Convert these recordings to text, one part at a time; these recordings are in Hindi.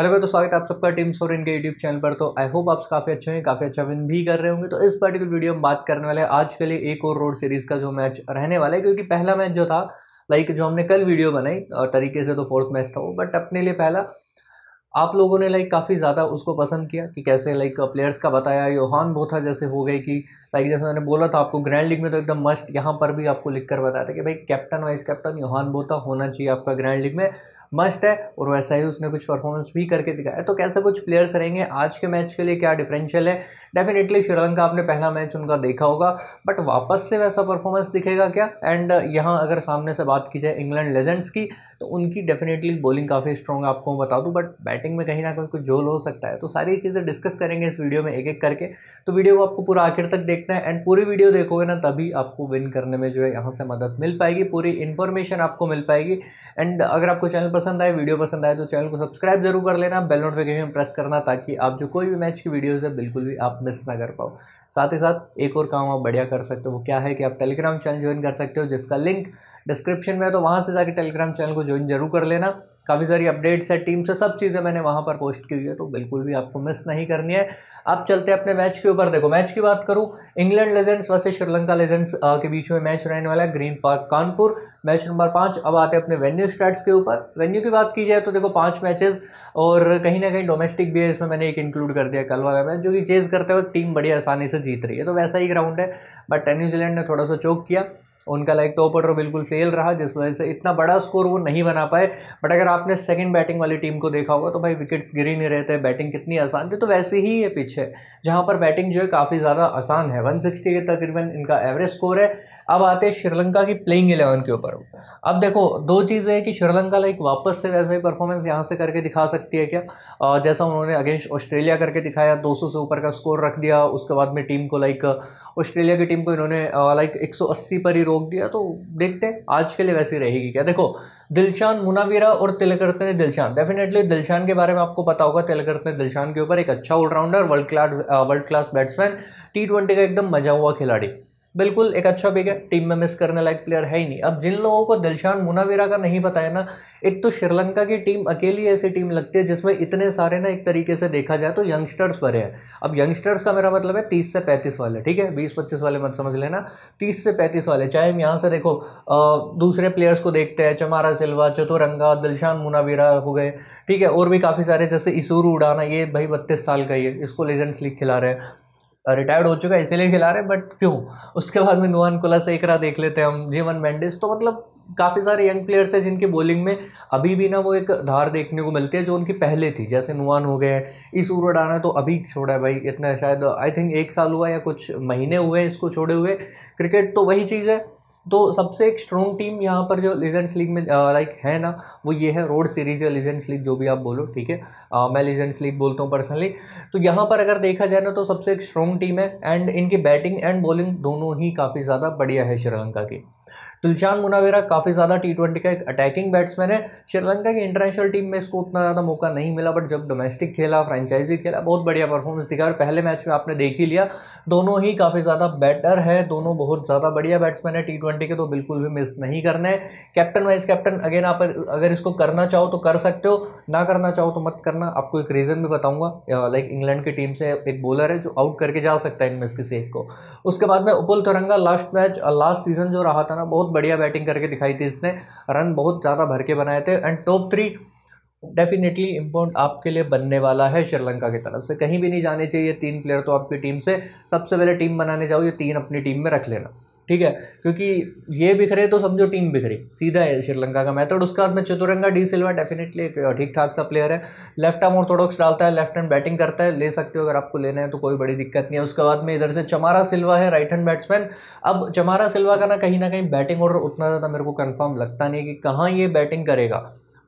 हेलो तो स्वागत है आप सबका टीम सोर इनके यूट्यूब चैनल पर तो आई होप आप काफ़ी अच्छे हैं काफ़ी अच्छा विन भी कर रहे होंगे तो इस पर्टिकुलर वीडियो में बात करने वाले हैं आज के लिए एक और रोड सीरीज़ का जो मैच रहने वाला है क्योंकि पहला मैच जो था लाइक जो हमने कल वीडियो बनाई तरीके से तो फोर्थ मैच था वो बट अपने लिए पहला आप लोगों ने लाइक काफ़ी ज़्यादा उसको पसंद किया कि कैसे लाइक प्लेयर्स का बताया योहान बोथा जैसे हो गए कि लाइक जैसे मैंने बोला था आपको ग्रैंड लीग में तो एकदम मस्ट यहाँ पर भी आपको लिख बताया था कि भाई captain vice captain Johan Botha होना चाहिए आपका ग्रैंड लीग में मस्ट है और वैसा ही उसने कुछ परफॉर्मेंस भी करके दिखाया तो कैसे कुछ प्लेयर्स रहेंगे आज के मैच के लिए क्या डिफरेंशियल है डेफिनेटली श्रीलंका आपने पहला मैच उनका देखा होगा बट वापस से वैसा परफॉर्मेंस दिखेगा क्या एंड यहाँ अगर सामने से बात की जाए इंग्लैंड लेजेंड्स की तो उनकी डेफिनेटली बॉलिंग काफ़ी स्ट्रॉन्ग आपको बता दूँ बट बैटिंग में कहीं ना कहीं कुछ जोल हो सकता है तो सारी चीज़ें डिस्कस करेंगे इस वीडियो में एक एक करके तो वीडियो को आपको पूरा आखिर तक देखना है एंड पूरी वीडियो देखोगे ना तभी आपको विन करने में जो है यहाँ से मदद मिल पाएगी पूरी इन्फॉर्मेशन आपको मिल पाएगी एंड अगर आपको चैनल पर पसंद आए वीडियो पसंद आए तो चैनल को सब्सक्राइब जरूर कर लेना बेल नोटिफिकेशन प्रेस करना ताकि आप जो कोई भी मैच की वीडियोज़ है बिल्कुल भी आप मिस ना कर पाओ साथ ही साथ एक और काम आप बढ़िया कर सकते हो वो क्या है कि आप टेलीग्राम चैनल ज्वाइन कर सकते हो जिसका लिंक डिस्क्रिप्शन में है तो वहाँ से जाके टेलीग्राम चैनल को ज्वाइन जरूर कर लेना काफ़ी सारी अपडेट्स है टीम से सब चीज़ें मैंने वहाँ पर पोस्ट की हुई है तो बिल्कुल भी आपको मिस नहीं करनी है अब चलते हैं अपने मैच के ऊपर देखो मैच की बात करूँ इंग्लैंड लेजेंड्स वैसे श्रीलंका लेजेंड्स के बीच में मैच रहने वाला है green park Kanpur match number पाँच अब आते हैं अपने वेन्यू स्टार्ट्स के ऊपर वेन्यू की बात की जाए तो देखो पाँच मैचेस और कहीं ना कहीं डोमेस्टिक भी है इसमें मैंने एक इंक्लूड कर दिया कल वाला मैच जो कि चेज करते वक्त टीम बड़ी आसानी से जीत रही है तो वैसा ही ग्राउंड है बट न्यूजीलैंड ने थोड़ा सा चोक किया उनका लाइक टॉप ऑर्डर बिल्कुल फेल रहा जिस वजह से इतना बड़ा स्कोर वो नहीं बना पाए बट अगर आपने सेकंड बैटिंग वाली टीम को देखा होगा तो भाई विकेट्स गिर ही नहीं रहते बैटिंग कितनी आसान थी तो वैसे ही ये पिच है जहाँ पर बैटिंग जो है काफ़ी ज़्यादा आसान है वन के तकरीबन इनका एवरेज स्कोर है अब आते हैं श्रीलंका की प्लेइंग इलेवन के ऊपर अब देखो दो चीज़ें हैं कि श्रीलंका लाइक वापस से वैसे ही परफॉर्मेंस यहाँ से करके दिखा सकती है क्या जैसा उन्होंने अगेंस्ट ऑस्ट्रेलिया करके दिखाया 200 से ऊपर का स्कोर रख दिया उसके बाद में टीम को लाइक ऑस्ट्रेलिया की टीम को इन्होंने लाइक 180 पर ही रोक दिया तो देखते हैं आज के लिए वैसी रहेगी क्या देखो दिलशान मुनावीरा और ने दिलशान डेफिनेटली दिलशान के बारे में आपको पता होगा ने दिलशान के ऊपर एक अच्छा allrounder world class world class batsman T twenty का एकदम मजा हुआ खिलाड़ी बिल्कुल एक अच्छा पिक है टीम में मिस करने लायक प्लेयर है ही नहीं अब जिन लोगों को दिलशान मुनावीरा का नहीं पता है ना एक तो श्रीलंका की टीम अकेली ऐसी टीम लगती है जिसमें इतने सारे ना एक तरीके से देखा जाए तो यंगस्टर्स भरे हैं अब यंगस्टर्स का मेरा मतलब है तीस से पैंतीस वाले ठीक है बीस पच्चीस वाले मत समझ लेना तीस से पैंतीस वाले चाहे हम यहाँ से देखो दूसरे प्लेयर्स को देखते हैं चमारा सिल्वा चतुरंगा दिलशान मुनावीरा हो गए ठीक है और भी काफ़ी सारे जैसे इसूर उड़ाना ये भाई बत्तीस साल का ही है इसको लेजेंड्स लीग खिला रहे हैं रिटायर्ड हो चुका है इसीलिए खिला रहे हैं बट क्यों उसके बाद में नुआन एक रहा देख लेते हैं हम जीवन मैंडिस तो मतलब काफ़ी सारे यंग प्लेयर्स हैं जिनकी बॉलिंग में अभी भी ना वो एक धार देखने को मिलती है जो उनकी पहले थी जैसे नुआन हो गए इस उड़ाना तो अभी छोड़ा है भाई इतना शायद आई थिंक एक साल हुआ या कुछ महीने हुए हैं इसको छोड़े हुए क्रिकेट तो वही चीज़ है तो सबसे एक स्ट्रॉन्ग टीम यहाँ पर जो लीजेंड्स लीग में लाइक uh, है ना वो ये है रोड सीरीज या लीजेंड्स लीग जो भी आप बोलो ठीक है uh, मैं लीजेंड्स लीग बोलता हूँ पर्सनली तो यहाँ पर अगर देखा जाए ना तो सबसे एक स्ट्रॉन्ग टीम है एंड इनकी बैटिंग एंड बॉलिंग दोनों ही काफ़ी ज़्यादा बढ़िया है श्रीलंका की तुलशान मुनावेरा काफ़ी ज़्यादा टी ट्वेंटी का एक अटैकिंग बैट्समैन है श्रीलंका की इंटरनेशनल टीम में इसको उतना ज़्यादा मौका नहीं मिला बट जब डोमेस्टिक खेला फ्रेंचाइजी खेला बहुत बढ़िया परफॉर्मेंस दिखा और पहले मैच में आपने देख ही लिया दोनों ही काफ़ी ज़्यादा बेटर है दोनों बहुत ज़्यादा बढ़िया बैट्समैन है टी ट्वेंटी के तो बिल्कुल भी मिस नहीं करना है कैप्टन वाइस कैप्टन अगेन आप अगर इसको करना चाहो तो कर सकते हो ना करना चाहो तो मत करना आपको एक रीज़न भी बताऊंगा लाइक इंग्लैंड की टीम से एक बॉलर है जो आउट करके जा सकता है इनमें इसकी सेफ को उसके बाद में Upul Tharanga last match last season जो रहा था ना बहुत बढ़िया बैटिंग करके दिखाई थी इसने रन बहुत ज़्यादा भर के बनाए थे and top three definitely import आपके लिए बनने वाला है श्रीलंका की तरफ से कहीं भी नहीं जाने चाहिए तीन प्लेयर तो आपकी टीम से सबसे पहले टीम बनाने जाओ ये तीन अपनी टीम में रख लेना ठीक है क्योंकि ये बिखरे तो समझो टीम बिखरी सीधा है श्रीलंका का मेथड उसके बाद में चतुरंगा डी सिल्वा डेफिनेटली एक ठीक ठाक सा प्लेयर है लेफ्ट आर्म ऑर्थोडॉक्स डालता है लेफ्ट हैंड बैटिंग करता है ले सकते हो अगर आपको लेना है तो कोई बड़ी दिक्कत नहीं है उसके बाद में इधर से चमारा सिल्वा है राइट हैंड बैट्समैन अब चमारा सिल्वा का ना कहीं ना कहीं बैटिंग ऑर्डर उतना ज़्यादा मेरे को कन्फर्म लगता नहीं है कि कहाँ ये बैटिंग करेगा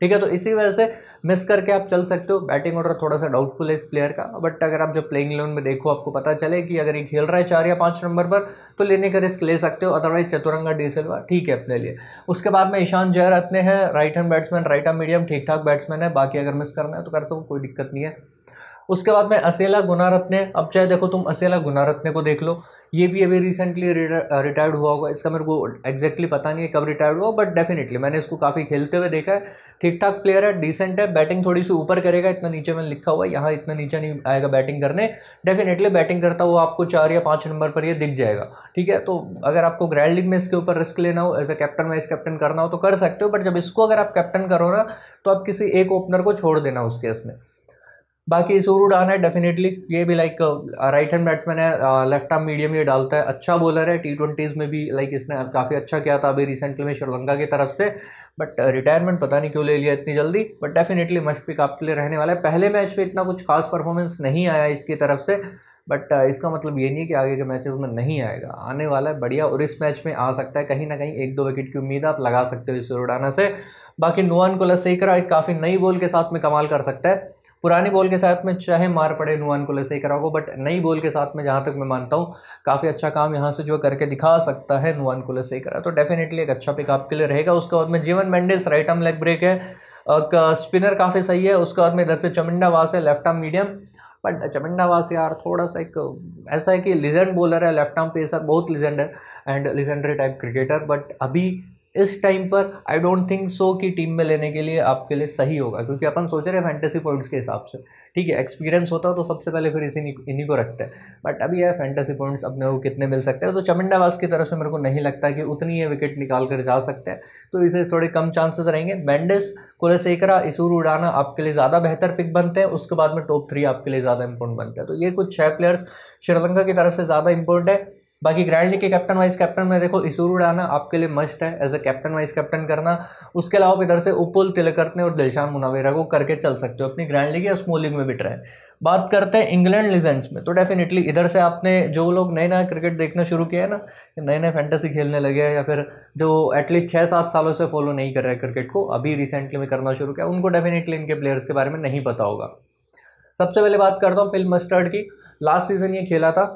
ठीक है तो इसी वजह से मिस करके आप चल सकते हो बैटिंग ऑर्डर थोड़ा सा डाउटफुल है इस प्लेयर का बट अगर आप जब प्लेइंग इलेवन में देखो आपको पता चले कि अगर ये खेल रहा है चार या पांच नंबर पर तो लेने का रिस्क ले सकते हो अदरवाइज चतुरंगा डीसेलवा ठीक है अपने लिए उसके बाद में ईशान जय रत्न है right hand batsman right hand medium ठीक ठाक बैट्समैन है बाकी अगर मिस करना है तो कर सको कोई दिक्कत नहीं है उसके बाद में असेला गुनारत्ने अब चाहे देखो तुम असेला गुनारत्ने को देख लो ये भी अभी रिसेंटली रिटायर्ड uh, हुआ होगा इसका मेरे को एग्जैक्टली पता नहीं है कब रिटायर्ड हुआ बट डेफिनेटली मैंने इसको काफ़ी खेलते हुए देखा है ठीक ठाक प्लेयर है डिसेंट है बैटिंग थोड़ी सी ऊपर करेगा इतना नीचे मैंने लिखा हुआ है यहाँ इतना नीचे नहीं आएगा बैटिंग करने डेफिनेटली बैटिंग करता हुआ आपको चार या पाँच नंबर पर ये दिख जाएगा ठीक है तो अगर आपको ग्रैंड लीग में इसके ऊपर रिस्क लेना हो as a captain vice captain करना हो तो कर सकते हो बट जब इसको अगर आप कैप्टन करो ना तो आप किसी एक ओपनर को छोड़ देना उसके इसमें बाकी सूर उड़ान है डेफिनेटली ये भी लाइक राइट हैंड बैट्समैन है लेफ्ट आर्म मीडियम ये डालता है अच्छा बॉलर है टी ट्वेंटीज़ में भी लाइक इसने काफ़ी अच्छा किया था अभी रिसेंटली में श्रीलंका की तरफ से बट रिटायरमेंट uh, पता नहीं क्यों ले लिया इतनी जल्दी बट डेफिनेटली मस्ट पिक आपके लिए रहने वाला है पहले मैच में इतना कुछ खास परफॉर्मेंस नहीं आया इसकी तरफ से बट uh, इसका मतलब ये नहीं कि आगे के मैचेस में नहीं आएगा आने वाला है बढ़िया और इस मैच में आ सकता है कहीं ना कहीं एक दो विकेट की उम्मीद आप लगा सकते हो इस रोडाना से बाकी नुआन को लसेकरा एक काफ़ी नई बॉल के साथ में कमाल कर सकता है पुरानी बॉल के साथ में चाहे मार पड़े नुआन को करा कराओ बट नई बॉल के साथ में जहाँ तक मैं मानता हूँ काफ़ी अच्छा काम यहाँ से जो करके दिखा सकता है नुआन को लेसे करा तो डेफिनेटली एक अच्छा पिक आपके लिए रहेगा उसके बाद में Jeevan Mendis right arm leg break है स्पिनर काफ़ी सही है उसके बाद में इधर से चमिंडा वास है लेफ्ट आर्म मीडियम बट वास यार थोड़ा सा एक ऐसा है कि लिजेंड बॉलर है लेफ्ट आर्म पेसर बहुत लिजेंड है and legendary type cricketer but अभी इस टाइम पर आई डोंट थिंक सो कि टीम में लेने के लिए आपके लिए सही होगा क्योंकि अपन सोच रहे हैं फैंटेसी पॉइंट्स के हिसाब से ठीक है एक्सपीरियंस होता है तो सबसे पहले फिर इसी इन्हीं को रखते हैं बट अभी यह फैंटेसी पॉइंट्स अपने को कितने मिल सकते हैं तो चमंडावास की तरफ से मेरे को नहीं लगता कि उतनी ये विकेट निकाल कर जा सकते हैं तो इसे थोड़े कम चांसेस रहेंगे बैंडेस कुलसेकरा इसूर उड़ाना आपके लिए ज़्यादा बेहतर पिक बनते हैं उसके बाद में टॉप थ्री आपके लिए ज़्यादा इंपॉर्टेंट बनते हैं तो ये कुछ छः प्लेयर्स श्रीलंका की तरफ से ज़्यादा इंपॉर्टेंट है बाकी ग्रैंड लीग के कैप्टन वाइस कैप्टन में देखो इसूर उड़ाना आपके लिए मस्ट है as a captain vice captain करना उसके अलावा इधर से उपुल तिलकरने और दिलशान मुनावेरा को करके चल सकते हो अपनी ग्रैंड लीग या स्मॉल लीग में भी ट्राई बात करते हैं इंग्लैंड लीजेंड्स में तो डेफिनेटली इधर से आपने जो लोग नए नए क्रिकेट देखना शुरू किया है ना नए नए फैंटेसी खेलने लगे हैं या फिर जो एटलीस्ट छः सात सालों से फॉलो नहीं कर रहे क्रिकेट को अभी रिसेंटली में करना शुरू किया उनको डेफिनेटली इनके प्लेयर्स के बारे में नहीं पता होगा सबसे पहले बात करता हूँ फिल मस्टर्ड की लास्ट सीज़न ये खेला था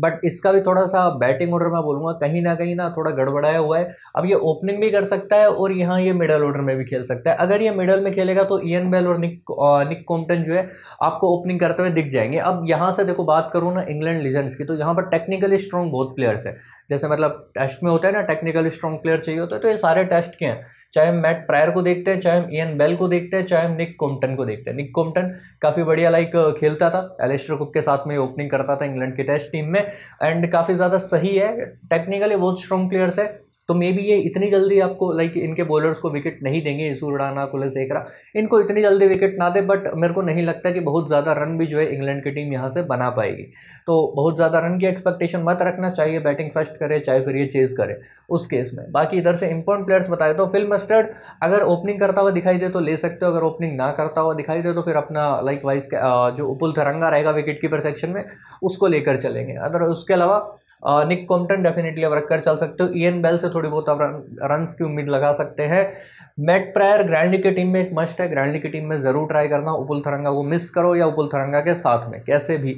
बट इसका भी थोड़ा सा बैटिंग ऑर्डर मैं बोलूँगा कहीं ना कहीं ना थोड़ा गड़बड़ाया हुआ है अब ये ओपनिंग भी कर सकता है और यहाँ ये मिडल ऑर्डर में भी खेल सकता है अगर ये मिडल में खेलेगा तो ई बेल और निक निक कॉम्पटन जो है आपको ओपनिंग करते हुए दिख जाएंगे अब यहाँ से देखो बात करूँ ना इंग्लैंड लीजेंड्स की तो यहाँ पर टेक्निकली स्ट्रॉन्ग बहुत प्लेयर्स है जैसे मतलब टेस्ट में होता है ना टेक्निकली स्ट्रॉन्ग प्लेयर चाहिए होते तो ये सारे टेस्ट के हैं चाहे हम मैट प्रायर को देखते हैं चाहे हम एन बेल को देखते हैं चाहे हम निक कोम्पटन को देखते हैं निक कोम्पटन काफ़ी बढ़िया लाइक खेलता था एलेस्टर कुक के साथ में ओपनिंग करता था इंग्लैंड की टेस्ट टीम में एंड काफ़ी ज़्यादा सही है टेक्निकली बहुत स्ट्रॉन्ग प्लेयर्स है तो मे बी ये इतनी जल्दी आपको लाइक इनके बॉलर्स को विकेट नहीं देंगे ईसूर राणा कुलस एकरा इनको इतनी जल्दी विकेट ना दे बट मेरे को नहीं लगता कि बहुत ज़्यादा रन भी जो है इंग्लैंड की टीम यहाँ से बना पाएगी तो बहुत ज़्यादा रन की एक्सपेक्टेशन मत रखना चाहिए बैटिंग फर्स्ट करे चाहे फिर ये चेज़ करे उस केस में बाकी इधर से इंपॉर्टेंट प्लेयर्स बताए तो फिल मस्टर्ड अगर ओपनिंग करता हुआ दिखाई दे तो ले सकते हो अगर ओपनिंग ना करता हुआ दिखाई दे तो फिर अपना लाइक वाइज जो उपुल तरंगा रहेगा विकेट कीपर सेक्शन में उसको लेकर चलेंगे अदर उसके अलावा निक कॉम्पटन डेफिनेटली आप रखकर चल सकते हो ईएन बेल से थोड़ी बहुत आप रन की उम्मीद लगा सकते हैं मैट प्रायर ग्रैंडली की टीम में एक मस्ट है ग्रैंडली की टीम में ज़रूर ट्राई करना उपुल थरंगा को मिस करो या उपुल थरंगा के साथ में कैसे भी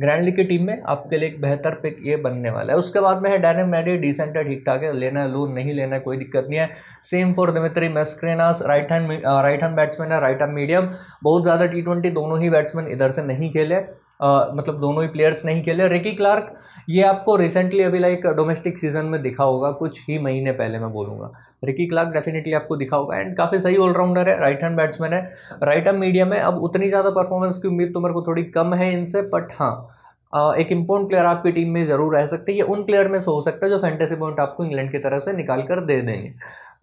ग्रैंडली की टीम में आपके लिए एक बेहतर पिक ये बनने वाला है उसके बाद में है डैनम मैडी डिसेंट है ठीक ठाक है लेना है लून नहीं लेना है कोई दिक्कत नहीं है same for Dimitri Mascarenhas right hand right hand batsman है राइट हैंड मीडियम बहुत ज़्यादा टी दोनों ही बैट्समैन इधर से नहीं खेले आ, मतलब दोनों ही प्लेयर्स नहीं खेले रिकी क्लार्क ये आपको रिसेंटली अभी लाइक डोमेस्टिक सीजन में दिखा होगा कुछ ही महीने पहले मैं बोलूँगा रिकी क्लार्क डेफिनेटली आपको दिखा होगा एंड काफ़ी सही ऑलराउंडर है राइट हैंड बैट्समैन है राइट हैंड मीडियम है अब उतनी ज़्यादा परफॉर्मेंस की उम्मीद तो मेरे को थोड़ी कम है इनसे बट हाँ एक इम्पोर्टेंट प्लेयर आपकी टीम में ज़रूर रह सकते हैं ये उन प्लेयर में से हो सकता है जो फैंटेसी पॉइंट आपको इंग्लैंड की तरफ से निकाल कर दे देंगे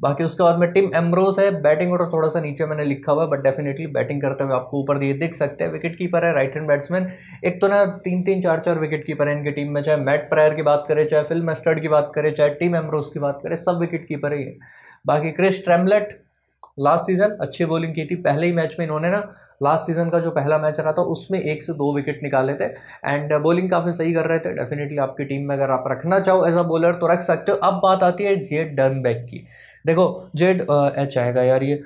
बाकी उसके बाद में टिम एम्ब्रोस है बैटिंग ऑर्डर थोड़ा सा नीचे मैंने लिखा हुआ है बट डेफिनेटली बैटिंग करते हुए आपको ऊपर दिए दिख सकते हैं विकेट कीपर है राइट हैंड बैट्समैन एक तो ना तीन तीन चार चार विकेट कीपर है इनकी टीम में चाहे मैट प्रायर की बात करें चाहे फिल मेस्टर्ड की बात करें चाहे टीम एम्ब्रोस की बात करें सब विकेट कीपर ही है बाकी क्रिस ट्रेमलेट लास्ट सीजन अच्छी बॉलिंग की थी पहले ही मैच में इन्होंने ना लास्ट सीजन का जो पहला मैच रहा था उसमें एक से दो विकेट निकाले थे एंड बॉलिंग काफ़ी सही कर रहे थे डेफिनेटली आपकी टीम में अगर आप रखना चाहो एज अ बॉलर तो रख सकते हो अब बात आती है जे डर्नबैक की देखो जेड एच आएगा यार ये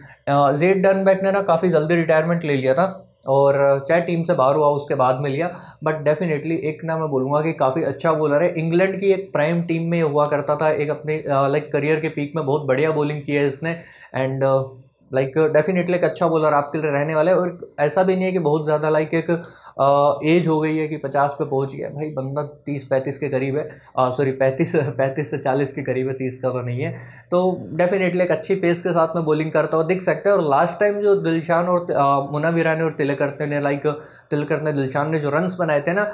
जेड डनबैक ने ना काफ़ी जल्दी रिटायरमेंट ले लिया था और चाहे टीम से बाहर हुआ उसके बाद में लिया बट डेफिनेटली एक ना मैं बोलूँगा कि काफ़ी अच्छा बॉलर है इंग्लैंड की एक प्राइम टीम में हुआ करता था एक अपने लाइक करियर के पीक में बहुत बढ़िया बॉलिंग की है इसने एंड लाइक डेफिनेटली एक अच्छा बॉलर आपके लिए रहने वाला है और ऐसा भी नहीं है कि बहुत ज़्यादा लाइक एक एज हो गई है कि पचास पे पहुंच गया भाई बंदा तीस पैंतीस के करीब है सॉरी पैंतीस पैंतीस से चालीस के करीब है तीस का तो नहीं है तो डेफिनेटली एक अच्छी पेस के साथ में बॉलिंग करता हूँ दिख सकता है और लास्ट टाइम जो दिलशान और मुना वीरानी और तिलकर्ते ने लाइक तिलकर ने दिलशान ने जो रन्स बनाए थे ना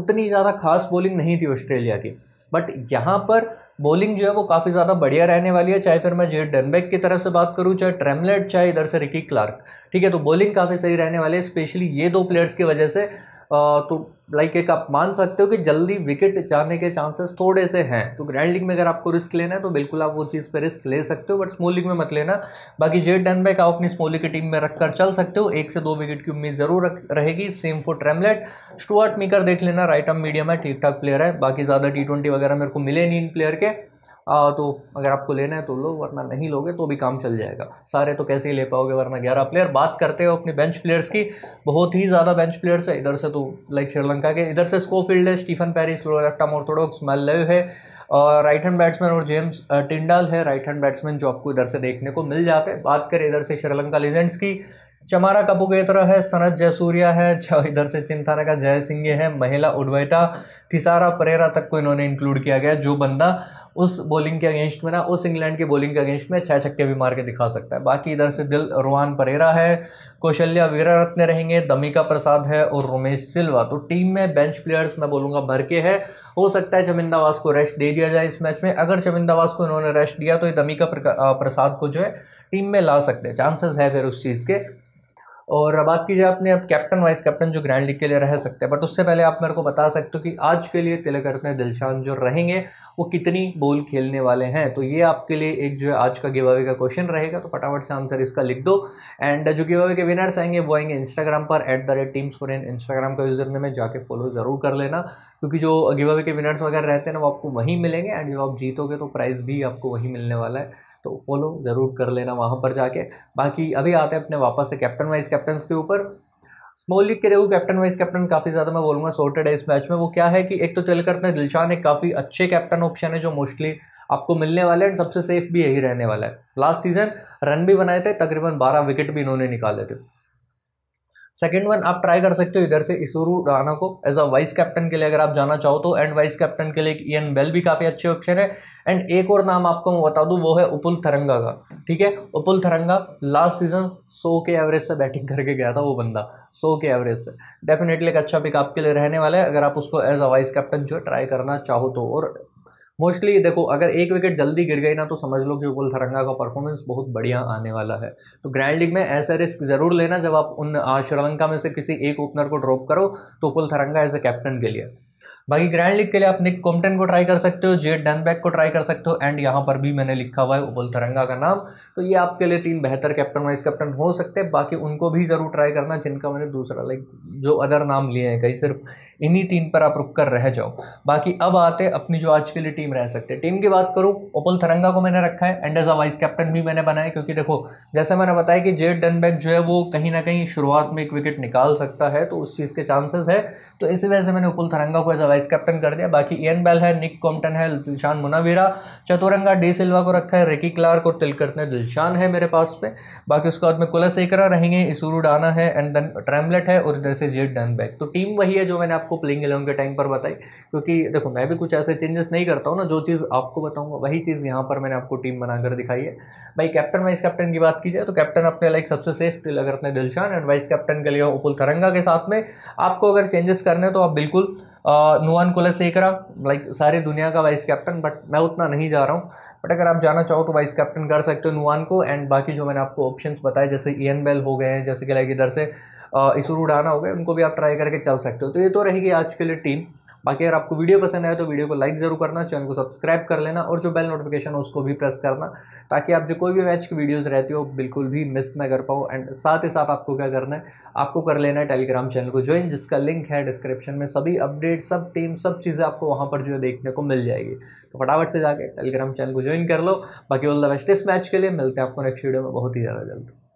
उतनी ज़्यादा खास बॉलिंग नहीं थी ऑस्ट्रेलिया की बट यहाँ पर बॉलिंग जो है वो काफ़ी ज़्यादा बढ़िया रहने वाली है चाहे फिर मैं जेड डनबैक की तरफ से बात करूँ चाहे ट्रेमलेट चाहे इधर से रिकी क्लार्क ठीक है तो बॉलिंग काफ़ी सही रहने वाली है स्पेशली ये दो प्लेयर्स की वजह से तो लाइक एक आप मान सकते हो कि जल्दी विकेट जाने के चांसेस थोड़े से हैं तो ग्रैंड लीग में अगर आपको रिस्क लेना है तो बिल्कुल आप वो चीज़ पे रिस्क ले सकते हो बट स्मॉल लीग में मत लेना बाकी जेड डनबैक आप अपनी स्मॉल लीग की टीम में रखकर चल सकते हो एक से दो विकेट की उम्मीद जरूर रहेगी same for Tremlett Stuart Meaker देख लेना राइट आर्म मीडियम है ठीक ठाक प्लेयर है बाकी ज़्यादा टी वगैरह मेरे को मिले नहीं इन प्लेयर के आ, हाँ, तो अगर आपको लेना है तो लो वरना नहीं लोगे तो भी काम चल जाएगा सारे तो कैसे ही ले पाओगे वरना ग्यारह प्लेयर बात करते हो अपने बेंच प्लेयर्स की बहुत ही ज़्यादा बेंच प्लेयर्स है इधर से तो लाइक श्रीलंका के इधर से स्कोफील्ड है स्टीफन पेरिस लेफ्टाम ऑर्थोडॉक्स मल्लय है और राइट हैंड बैट्समैन और जेम्स टिंडाल uh, है राइट हैंड बैट्समैन जो आपको इधर से देखने को मिल जाते हैं बात करें इधर से श्रीलंका लेजेंड्स की चमारा कपुगेतरा है सनत जयसूर्या है इधर से चिंताना का जय सिंह है महिला उडवैटा तिसारा परेरा तक को इन्होंने इंक्लूड किया गया जो बंदा उस बॉलिंग के अगेंस्ट में ना उस इंग्लैंड की बॉलिंग के अगेंस्ट में छः छक्के भी मार के दिखा सकता है बाकी इधर से दिल रोहान परेरा है कौशल्या वीरा रत्न रहेंगे दमिका प्रसाद है और रोमेश सिल्वा तो टीम में बेंच प्लेयर्स मैं बोलूँगा भर के है हो सकता है चमिंदावास को रेस्ट दे दिया जाए इस मैच में अगर चमिंदावास को इन्होंने रेस्ट दिया तो ये दमिका प्रसाद को जो है टीम में ला सकते हैं चांसेस है फिर उस चीज़ के और बात कीजिए आपने अब कैप्टन वाइस कैप्टन जो ग्रैंड लीग के लिए रह सकते हैं बट उससे पहले आप मेरे को बता सकते हो कि आज के लिए तिलक रत्न दिलशान जो रहेंगे वो कितनी बॉल खेलने वाले हैं तो ये आपके लिए एक जो है आज का गिव अवे का क्वेश्चन रहेगा तो फटाफट से आंसर इसका लिख दो एंड जो गिव अवे के विनर्स आएंगे वो आएंगे इंस्टाग्राम पर at the rate teams for in Instagram का यूजर में जाके फॉलो ज़रूर कर लेना क्योंकि जो गिव अवे के विनर्स वगैरह रहते हैं ना वो आपको वहीं मिलेंगे एंड जो आप जीतोगे तो प्राइज़ भी आपको वहीं मिलने वाला है तो फॉलो ज़रूर कर लेना वहाँ पर जाके बाकी अभी आते हैं अपने वापस से कैप्टन वाइस कैप्टन के ऊपर स्मॉल लीग के रेगू कैप्टन वाइस कैप्टन काफ़ी ज़्यादा मैं बोलूँगा सॉर्टेड है इस मैच में वो क्या है कि एक तो तेल करते हैं दिलशान एक काफ़ी अच्छे कैप्टन ऑप्शन है जो मोस्टली आपको मिलने वाले हैं सबसे सेफ भी यही रहने वाला है लास्ट सीजन रन भी बनाए थे तकरीबन बारह विकेट भी इन्होंने निकाले थे सेकेंड वन आप ट्राई कर सकते हो इधर से इसुरु राणा को एज अ वाइस कैप्टन के लिए अगर आप जाना चाहो तो एंड वाइस कैप्टन के लिए एक ईएन बेल भी काफ़ी अच्छे ऑप्शन है एंड एक और नाम आपको मैं बता दूं वो है उपुल थरंगा का ठीक है उपुल थरंगा लास्ट सीजन सो के एवरेज से बैटिंग करके गया था वो बंदा सो के एवरेज से डेफिनेटली एक अच्छा पिक आपके लिए रहने वाला है अगर आप उसको एज अ वाइस कैप्टन जो ट्राई करना चाहो तो और मोस्टली देखो अगर एक विकेट जल्दी गिर गई ना तो समझ लो कि उपल थरंगा का परफॉर्मेंस बहुत बढ़िया आने वाला है तो ग्रैंड लीग में ऐसा रिस्क जरूर लेना जब आप उन श्रीलंका में से किसी एक ओपनर को ड्रॉप करो तो उपल थरंगा एज ए कैप्टन के लिए बाकी ग्रैंड लीग के लिए आप निक कॉम्पटन को ट्राई कर सकते हो जेड डनबैक को ट्राई कर सकते हो एंड यहाँ पर भी मैंने लिखा हुआ है उबल थरंगा का नाम तो ये आपके लिए तीन बेहतर कैप्टन वाइस कैप्टन हो सकते हैं बाकी उनको भी ज़रूर ट्राई करना जिनका मैंने दूसरा लाइक जो अदर नाम लिए हैं कहीं सिर्फ इन्हीं टीम पर आप रुक कर रह जाओ बाकी अब आते अपनी जो आज के लिए टीम रह सकते टीम की बात करूँ ओपल थरंगा को मैंने रखा है and as a vice captain भी मैंने बनाया क्योंकि देखो जैसे मैंने बताया कि जेड डनबैक जो है वो कहीं ना कहीं शुरुआत में एक विकेट निकाल सकता है तो उस चीज़ के चांसेस है तो इसी वजह से मैंने उपुल थरंगा को एज अ वाइस कैप्टन कर दिया बाकी एन बैल है निक कॉम्पटन है दिलशान मुनावीरा चतुरंगा डी सिल्वा को रखा है रेकी क्लार्क और तिलकर ने दिलशान है मेरे पास पे बाकी उसके बाद में कुलसेकरा रहेंगे इसूरू डाना है एंड देन ट्रैमलेट है और इधर से जेड डनबैक तो टीम वही है जो मैंने आप आपको प्लेइंग एलेवन के टाइम पर बताई क्योंकि देखो मैं भी कुछ ऐसे चेंजेस नहीं करता हूँ ना जो चीज़ आपको बताऊँगा वही चीज़ यहाँ पर मैंने आपको टीम बनाकर दिखाई है भाई कैप्टन वाइस कैप्टन की बात की जाए तो कैप्टन अपने लाइक सबसे सेफ प्लेयर अगर अपने दिलशान एंड वाइस कैप्टन के लिए उपुल तरंगा के साथ में आपको अगर चेंजेस करने हैं तो आप बिल्कुल नुआन कोलस एकरा लाइक सारी दुनिया का वाइस कैप्टन बट मैं उतना नहीं जा रहा हूँ बट अगर आप जाना चाहो तो वाइस कैप्टन कर सकते हो नुआन को एंड बाकी जो मैंने आपको ऑप्शंस बताए जैसे ई एन बेल हो गए हैं जैसे कि लाइक इधर से इसरो उड़ाना होगा उनको भी आप ट्राई करके चल सकते हो तो ये तो रहेगी आज के लिए टीम बाकी अगर आपको वीडियो पसंद आया तो वीडियो को लाइक जरूर करना चैनल को सब्सक्राइब कर लेना और जो बेल नोटिफिकेशन है उसको भी प्रेस करना ताकि आप जो कोई भी मैच की वीडियोस रहती हो बिल्कुल भी मिस ना कर पाओ एंड साथ ही साथ आपको क्या करना है आपको कर लेना है टेलीग्राम चैनल को ज्वाइन जिसका लिंक है डिस्क्रिप्शन में सभी अपडेट सब टीम सब चीज़ें आपको वहाँ पर जो है देखने को मिल जाएगी तो फटाफट से जाकर टेलीग्राम चैनल को ज्वाइन कर लो बाकी ऑल द बेस्ट इस मैच के लिए मिलते हैं आपको नेक्स्ट वीडियो में बहुत ही ज़्यादा जल्द